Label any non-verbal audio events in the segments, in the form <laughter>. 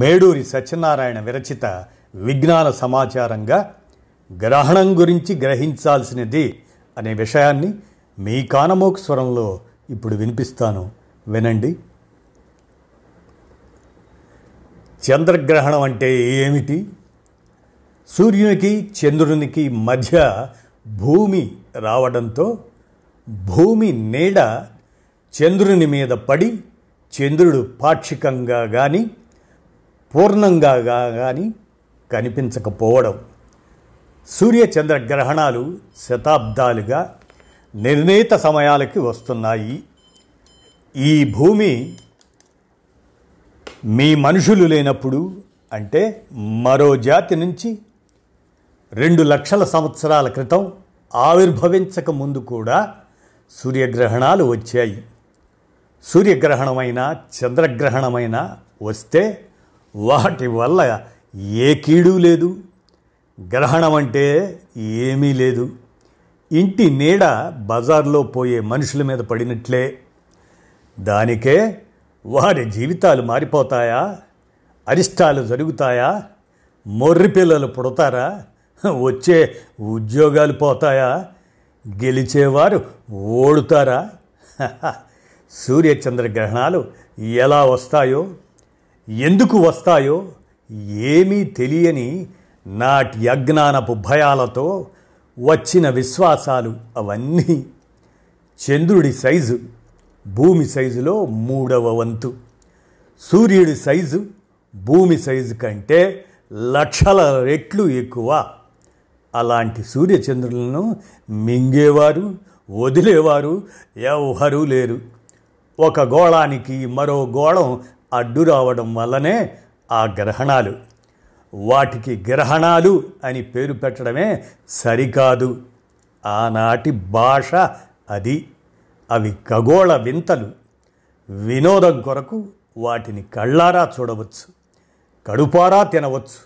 మేడూరి సత్యనారాయణ విరచిత విజ్ఞాన సమాచారంగా గ్రహణం గురించి గ్రహించాల్సినది అనే విషయాన్ని మీ కానమోక స్వరంలో ఇప్పుడు వినిపిస్తాను వినండి చంద్రగ్రహణం అంటే ఏమిటి సూర్యునికి చంద్రునికి మధ్య భూమి రావడంతో భూమి నీడ చంద్రుని మీద పడి చంద్రుడు పాక్షికంగా కానీ పూర్ణంగా కానీ కనిపించకపోవడం చంద్ర గ్రహణాలు శతాబ్దాలుగా నిర్ణీత సమయాలకి వస్తున్నాయి ఈ భూమి మీ మనుషులు లేనప్పుడు అంటే మరో జాతి నుంచి రెండు లక్షల సంవత్సరాల క్రితం ఆవిర్భవించక ముందు కూడా సూర్యగ్రహణాలు వచ్చాయి సూర్యగ్రహణమైనా చంద్రగ్రహణమైనా వస్తే వాటి వల్ల ఏ కీడు లేదు గ్రహణం అంటే ఏమీ లేదు ఇంటి నీడ బజార్లో పోయే మనుషుల మీద పడినట్లే దానికే వారి జీవితాలు మారిపోతాయా అరిష్టాలు జరుగుతాయా మొర్రి పిల్లలు పుడతారా వచ్చే ఉద్యోగాలు పోతాయా గెలిచేవారు ఓడుతారా <laughs> సూర్యచంద్రగ్రహణాలు గ్రహణాలు ఎలా వస్తాయో ఎందుకు వస్తాయో ఏమీ తెలియని నాటి అజ్ఞానపు భయాలతో వచ్చిన విశ్వాసాలు అవన్నీ చంద్రుడి సైజు భూమి సైజులో మూడవ వంతు సూర్యుడి సైజు భూమి సైజు కంటే లక్షల రెట్లు ఎక్కువ అలాంటి సూర్యచంద్రులను మింగేవారు వదిలేవారు ఎవ్వరూ లేరు ఒక గోళానికి మరో గోళం అడ్డు రావడం వల్లనే ఆ గ్రహణాలు వాటికి గ్రహణాలు అని పేరు పెట్టడమే సరికాదు ఆనాటి భాష అది అవి ఖగోళ వింతలు వినోదం కొరకు వాటిని కళ్ళారా చూడవచ్చు కడుపారా తినవచ్చు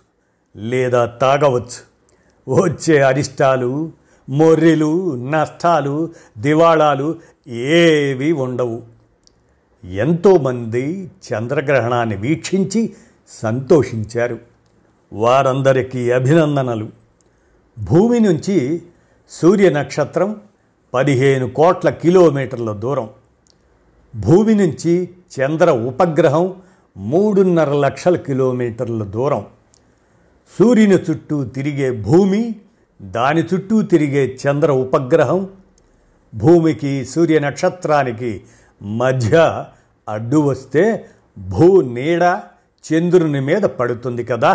లేదా తాగవచ్చు వచ్చే అరిష్టాలు మొర్రిలు నష్టాలు దివాళాలు ఏవి ఉండవు ఎంతోమంది చంద్రగ్రహణాన్ని వీక్షించి సంతోషించారు వారందరికీ అభినందనలు భూమి నుంచి సూర్య నక్షత్రం పదిహేను కోట్ల కిలోమీటర్ల దూరం భూమి నుంచి చంద్ర ఉపగ్రహం మూడున్నర లక్షల కిలోమీటర్ల దూరం సూర్యుని చుట్టూ తిరిగే భూమి దాని చుట్టూ తిరిగే చంద్ర ఉపగ్రహం భూమికి సూర్య నక్షత్రానికి మధ్య అడ్డు వస్తే భూ నీడ చంద్రుని మీద పడుతుంది కదా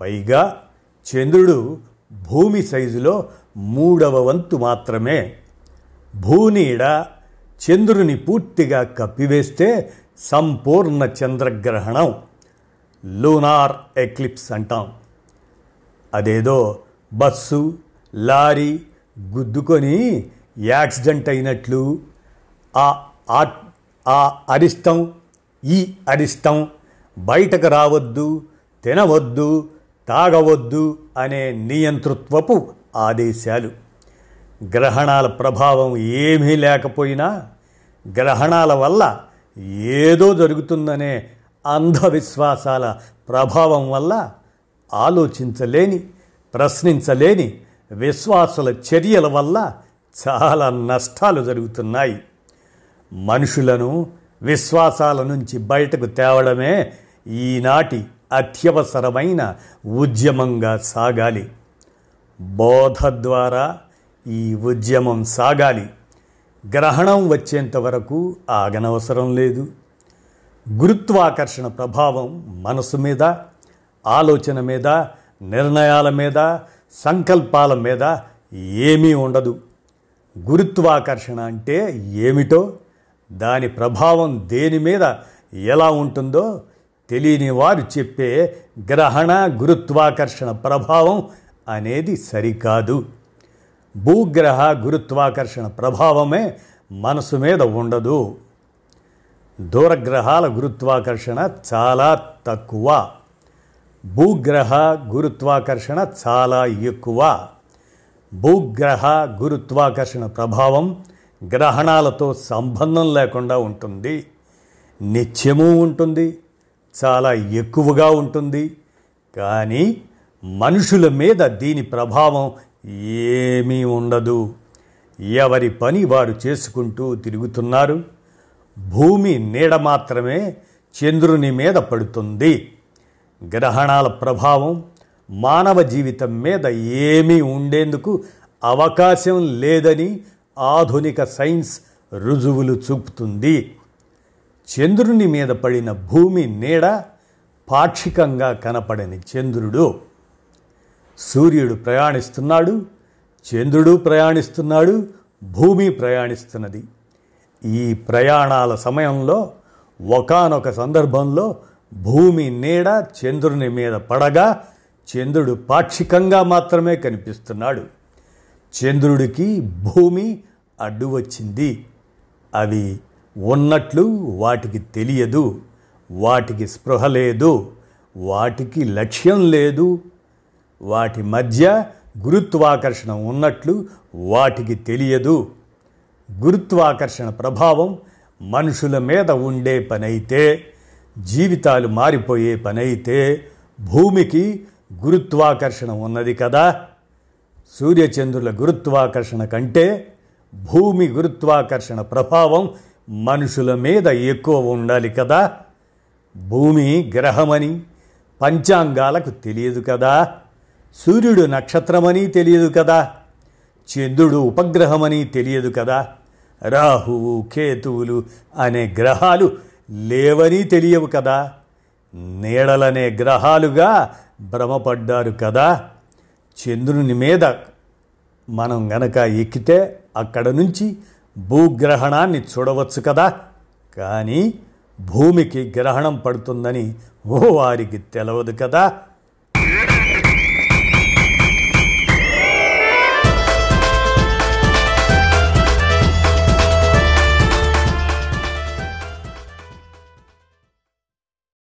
పైగా చంద్రుడు భూమి సైజులో మూడవ వంతు మాత్రమే భూనీడ చంద్రుని పూర్తిగా కప్పివేస్తే సంపూర్ణ చంద్రగ్రహణం లూనార్ ఎక్లిప్స్ అంటాం అదేదో బస్సు లారీ గుద్దుకొని యాక్సిడెంట్ అయినట్లు ఆ ఆ ఆ అరిష్టం ఈ అరిష్టం బయటకు రావద్దు తినవద్దు తాగవద్దు అనే నియంతృత్వపు ఆదేశాలు గ్రహణాల ప్రభావం ఏమీ లేకపోయినా గ్రహణాల వల్ల ఏదో జరుగుతుందనే అంధవిశ్వాసాల ప్రభావం వల్ల ఆలోచించలేని ప్రశ్నించలేని విశ్వాసుల చర్యల వల్ల చాలా నష్టాలు జరుగుతున్నాయి మనుషులను విశ్వాసాల నుంచి బయటకు తేవడమే ఈనాటి అత్యవసరమైన ఉద్యమంగా సాగాలి బోధ ద్వారా ఈ ఉద్యమం సాగాలి గ్రహణం వచ్చేంత వరకు ఆగనవసరం లేదు గురుత్వాకర్షణ ప్రభావం మనసు మీద ఆలోచన మీద నిర్ణయాల మీద సంకల్పాల మీద ఏమీ ఉండదు గురుత్వాకర్షణ అంటే ఏమిటో దాని ప్రభావం దేని మీద ఎలా ఉంటుందో తెలియని వారు చెప్పే గ్రహణ గురుత్వాకర్షణ ప్రభావం అనేది సరికాదు భూగ్రహ గురుత్వాకర్షణ ప్రభావమే మనసు మీద ఉండదు దూరగ్రహాల గురుత్వాకర్షణ చాలా తక్కువ భూగ్రహ గురుత్వాకర్షణ చాలా ఎక్కువ భూగ్రహ గురుత్వాకర్షణ ప్రభావం గ్రహణాలతో సంబంధం లేకుండా ఉంటుంది నిత్యము ఉంటుంది చాలా ఎక్కువగా ఉంటుంది కానీ మనుషుల మీద దీని ప్రభావం ఏమీ ఉండదు ఎవరి పని వారు చేసుకుంటూ తిరుగుతున్నారు భూమి నీడ మాత్రమే చంద్రుని మీద పడుతుంది గ్రహణాల ప్రభావం మానవ జీవితం మీద ఏమీ ఉండేందుకు అవకాశం లేదని ఆధునిక సైన్స్ రుజువులు చూపుతుంది చంద్రుని మీద పడిన భూమి నీడ పాక్షికంగా కనపడని చంద్రుడు సూర్యుడు ప్రయాణిస్తున్నాడు చంద్రుడు ప్రయాణిస్తున్నాడు భూమి ప్రయాణిస్తున్నది ఈ ప్రయాణాల సమయంలో ఒకనొక సందర్భంలో భూమి నీడ చంద్రుని మీద పడగా చంద్రుడు పాక్షికంగా మాత్రమే కనిపిస్తున్నాడు చంద్రుడికి భూమి అడ్డు వచ్చింది అవి ఉన్నట్లు వాటికి తెలియదు వాటికి స్పృహ లేదు వాటికి లక్ష్యం లేదు వాటి మధ్య గురుత్వాకర్షణ ఉన్నట్లు వాటికి తెలియదు గురుత్వాకర్షణ ప్రభావం మనుషుల మీద ఉండే పనైతే జీవితాలు మారిపోయే పనైతే భూమికి గురుత్వాకర్షణ ఉన్నది కదా సూర్యచంద్రుల గురుత్వాకర్షణ కంటే భూమి గురుత్వాకర్షణ ప్రభావం మనుషుల మీద ఎక్కువ ఉండాలి కదా భూమి గ్రహమని పంచాంగాలకు తెలియదు కదా సూర్యుడు నక్షత్రమని తెలియదు కదా చంద్రుడు ఉపగ్రహమని తెలియదు కదా రాహువు కేతువులు అనే గ్రహాలు లేవని తెలియవు కదా నీడలనే గ్రహాలుగా భ్రమపడ్డారు కదా చంద్రుని మీద మనం గనక ఎక్కితే అక్కడ నుంచి భూగ్రహణాన్ని చూడవచ్చు కదా కానీ భూమికి గ్రహణం పడుతుందని ఓ వారికి తెలవదు కదా